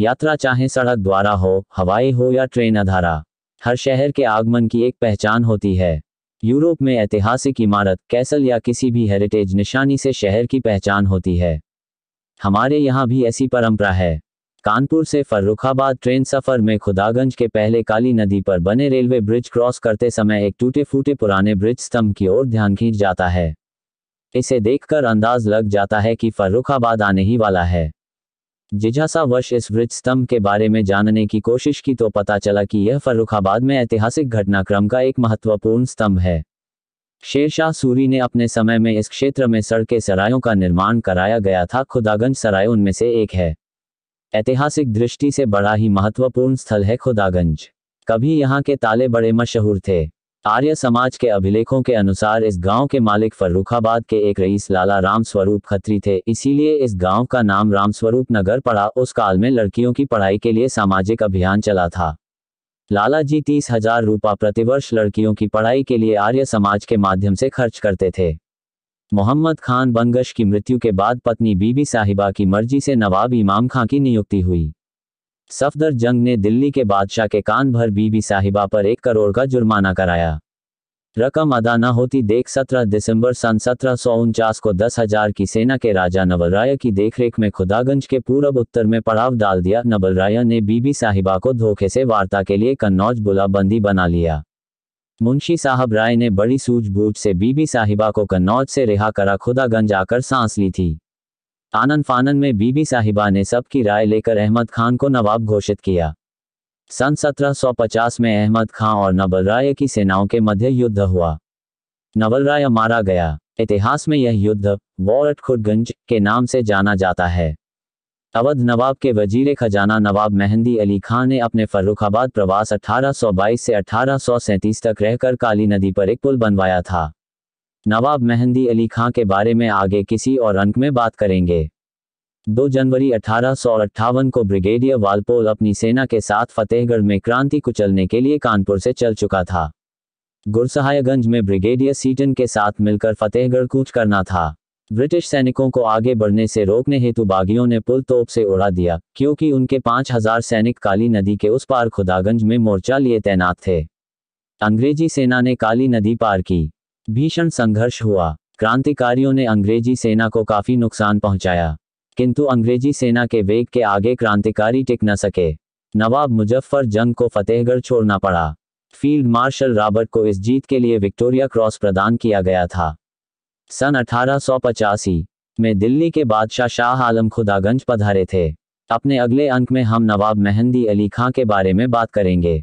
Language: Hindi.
यात्रा चाहे सड़क द्वारा हो हवाई हो या ट्रेन अधारा हर शहर के आगमन की एक पहचान होती है यूरोप में ऐतिहासिक इमारत कैसल या किसी भी हेरिटेज निशानी से शहर की पहचान होती है हमारे यहाँ भी ऐसी परंपरा है कानपुर से फर्रुखाबाद ट्रेन सफर में खुदागंज के पहले काली नदी पर बने रेलवे ब्रिज क्रॉस करते समय एक टूटे फूटे पुराने ब्रिज स्तंभ की ओर ध्यान खींच जाता है इसे देखकर अंदाज लग जाता है कि फर्रुखाबाद आने ही वाला है जिज्ञासावश इस वृक्ष स्तंभ के बारे में जानने की कोशिश की तो पता चला कि यह फर्रुखाबाद में ऐतिहासिक घटनाक्रम का एक महत्वपूर्ण स्तंभ है शेरशाह सूरी ने अपने समय में इस क्षेत्र में सड़के सरायों का निर्माण कराया गया था खुदागंज सराय उनमें से एक है ऐतिहासिक दृष्टि से बड़ा ही महत्वपूर्ण स्थल है खुदागंज कभी यहाँ के ताले बड़े मशहूर थे आर्य समाज के अभिलेखों के अनुसार इस गांव के मालिक फर्रुखाबाद के एक रईस लाला राम स्वरूप खत्री थे इसीलिए इस गांव का नाम रामस्वरूप नगर पड़ा उस काल में लड़कियों की पढ़ाई के लिए सामाजिक अभियान चला था लाला जी तीस हजार रूपा प्रतिवर्ष लड़कियों की पढ़ाई के लिए आर्य समाज के माध्यम से खर्च करते थे मोहम्मद खान बंगश की मृत्यु के बाद पत्नी बीबी साहिबा की मर्जी से नवाब इमाम खां की नियुक्ति हुई सफदर जंग ने दिल्ली के बादशाह के कान भर बीबी साहिबा पर एक करोड़ का जुर्माना कराया रकम अदा न होती देख 17 दिसंबर सन सत्रह को दस हजार की सेना के राजा नवलराय की देखरेख में खुदागंज के पूरब उत्तर में पड़ाव डाल दिया नवलराय ने बीबी साहिबा को धोखे से वार्ता के लिए कन्नौज बुलाबंदी बना लिया मुंशी साहब राय ने बड़ी सूझबूझ से बीबी साहिबा को कन्नौज से रिहा करा खुदागंज आकर सांस ली थी आनन फानन में बीबी साहिबा ने सबकी राय लेकर अहमद खान को नवाब घोषित किया सन 1750 में अहमद खान और नबल राय की सेनाओं के मध्य युद्ध हुआ नवल राय मारा गया इतिहास में यह युद्ध वॉरट खुदगंज के नाम से जाना जाता है अवध नवाब के वजीर खजाना नवाब मेहंदी अली खान ने अपने फर्रुखाबाद प्रवास 1822 से 1837 तक रहकर काली नदी पर एक पुल बनवाया था नवाब मेहंदी अली खां के बारे में आगे किसी और अंक में बात करेंगे 2 जनवरी अठारह को ब्रिगेडियर वालपोल अपनी सेना के साथ फतेहगढ़ में क्रांति कुचलने के लिए कानपुर से चल चुका था गुरसहायगंज में ब्रिगेडियर सीटन के साथ मिलकर फतेहगढ़ कूच करना था ब्रिटिश सैनिकों को आगे बढ़ने से रोकने हेतु बागियों ने पुल तोप से उड़ा दिया क्योंकि उनके 5000 सैनिक काली नदी के उस पार खुदागंज में मोर्चा लिए तैनात थे अंग्रेजी सेना ने काली नदी पार की भीषण संघर्ष हुआ क्रांतिकारियों ने अंग्रेजी सेना को काफी नुकसान पहुंचाया किंतु अंग्रेजी सेना के वेग के आगे क्रांतिकारी टिक न सके नवाब मुजफ्फर जंग को फतेहगढ़ छोड़ना पड़ा फील्ड मार्शल रॉबर्ट को इस जीत के लिए विक्टोरिया क्रॉस प्रदान किया गया था सन अठारह में दिल्ली के बादशाह शाह आलम खुदागंज पधारे थे अपने अगले अंक में हम नवाब मेहंदी अली खां के बारे में बात करेंगे